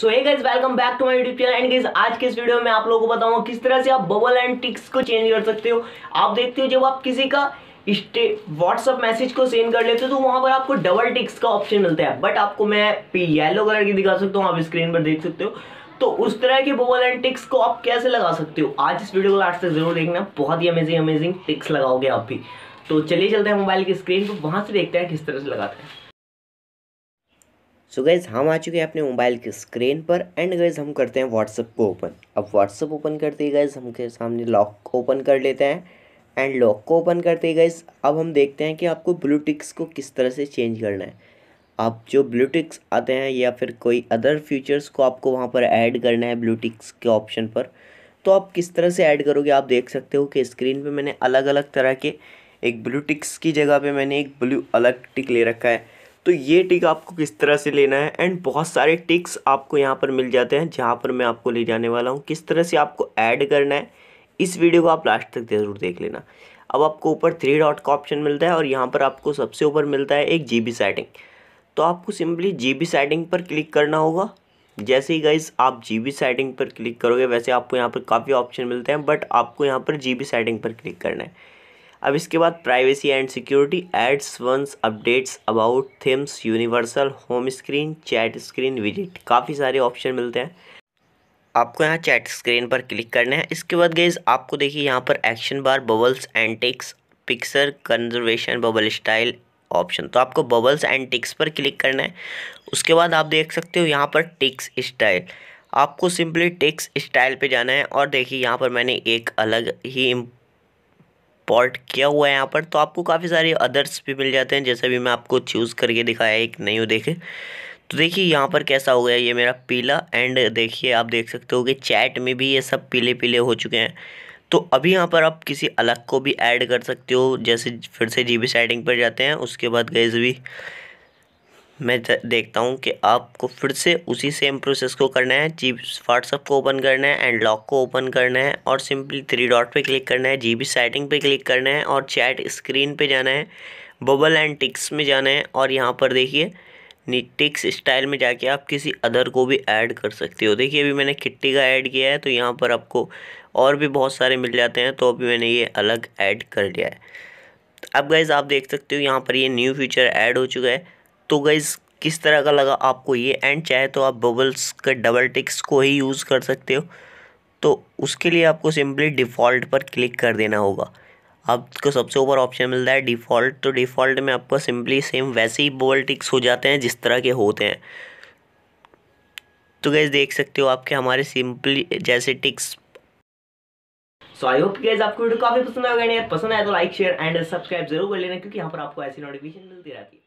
so hey guys welcome back to my YouTube channel and guys आज के इस video में आप लोगों को बताऊंगा किस तरह से आप बबल एंड टिक्स को चेंज कर सकते हो आप देखते हो जब आप किसी का व्हाट्सअप मैसेज को सेंड कर लेते हो तो वहां पर आपको डबल टिक्स का ऑप्शन मिलता है बट आपको मैं येलो कलर की दिखा सकता हूँ आप स्क्रीन पर देख सकते हो तो उस तरह के बबल एंड टिक्स को आप कैसे लगा सकते हो आज इस वीडियो को लास्ट तक जरूर देखना बहुत ही अमेजिंग अमेजिंग टिक्स लगाओगे आप भी तो चलिए चलते हैं मोबाइल की स्क्रीन पर वहां से देखते हैं किस तरह से लगाते हैं सो गैज़ हम आ चुके हैं अपने मोबाइल के स्क्रीन पर एंड गैज़ हम करते हैं व्हाट्सअप को ओपन अब व्हाट्सअप ओपन करते ही गैज़ हम के सामने लॉक को ओपन कर लेते हैं एंड लॉक को ओपन करते ही गैज़ अब हम देखते हैं कि आपको ब्लू टिक्स को किस तरह से चेंज करना है आप जो ब्लू टिक्स आते हैं या फिर कोई अदर फीचर्स को आपको वहाँ पर ऐड करना है ब्लू टिक्स के ऑप्शन पर तो आप किस तरह से ऐड करोगे आप देख सकते हो कि स्क्रीन पर मैंने अलग अलग तरह के एक ब्लू टिक्स की जगह पर मैंने एक ब्लू अलग टिक ले रखा है तो ये टिक आपको किस तरह से लेना है एंड बहुत सारे टिक्स आपको यहाँ पर मिल जाते हैं जहाँ पर मैं आपको ले जाने वाला हूँ किस तरह से आपको ऐड करना है इस वीडियो को आप लास्ट तक ज़रूर देख लेना अब आपको ऊपर थ्री डॉट का ऑप्शन मिलता है और यहाँ पर आपको सबसे ऊपर मिलता है एक जी सेटिंग तो आपको सिंपली जी सेटिंग पर क्लिक करना होगा जैसे ही गाइज आप जी सेटिंग पर क्लिक करोगे वैसे आपको यहाँ पर काफ़ी ऑप्शन मिलते हैं बट आपको यहाँ पर जी सेटिंग पर क्लिक करना है अब इसके बाद privacy and security ads once updates about themes universal home screen chat screen visit काफ़ी सारे ऑप्शन मिलते हैं आपको यहाँ चैट स्क्रीन पर क्लिक करना है इसके बाद गई आपको देखिए यहाँ पर action bar bubbles and ticks picture conservation bubble style option तो आपको बबल्स एंड टिक्स पर क्लिक करना है उसके बाद आप देख सकते हो यहाँ पर टिक्स स्टाइल आपको सिंपली टिक्स स्टाइल पे जाना है और देखिए यहाँ पर मैंने एक अलग ही पॉट किया हुआ है यहाँ पर तो आपको काफ़ी सारे अदर्स भी मिल जाते हैं जैसे भी मैं आपको चूज़ करके दिखाया एक नहीं देखे तो देखिए यहाँ पर कैसा हो गया ये मेरा पीला एंड देखिए आप देख सकते हो कि चैट में भी ये सब पीले पीले हो चुके हैं तो अभी यहाँ पर आप किसी अलग को भी ऐड कर सकते हो जैसे फिर से जी बी सेटिंग पर जाते हैं उसके बाद गए भी मैं देखता हूँ कि आपको फिर से उसी सेम प्रोसेस को करना है जी व्हाट्सअप को ओपन करना है एंड लॉक को ओपन करना है और सिंपली थ्री डॉट पे क्लिक करना है जी बी सेटिंग पे क्लिक करना है और चैट स्क्रीन पे जाना है बबल एंड टिक्स में जाना है और यहाँ पर देखिए टिक्स स्टाइल में जाके आप किसी अदर को भी ऐड कर सकते हो देखिए अभी मैंने किट्टी का ऐड किया है तो यहाँ पर आपको और भी बहुत सारे मिल जाते हैं तो अभी मैंने ये अलग ऐड कर लिया है अब गाइज़ आप देख सकते हो यहाँ पर ये न्यू फीचर ऐड हो चुका है तो गाइज़ किस तरह का लगा आपको ये एंड चाहे तो आप बबल्स के डबल टिक्स को ही यूज़ कर सकते हो तो उसके लिए आपको सिंपली डिफ़ॉल्ट पर क्लिक कर देना होगा आपको सबसे ऊपर ऑप्शन मिलता है डिफ़ॉल्ट तो डिफ़ॉल्ट में आपको सिंपली सेम वैसे ही बबल टिक्स हो जाते हैं जिस तरह के होते हैं तो गैस देख सकते हो आपके हमारे सिंपली जैसे ticks so I hope guys आपको वीडियो काफ़ी पसंद आ यार पसंद आया तो लाइक शेयर एंड सब्सक्राइब जरूर कर लेना क्योंकि यहाँ पर आपको ऐसी नोटिफिकेशन मिलती रहती है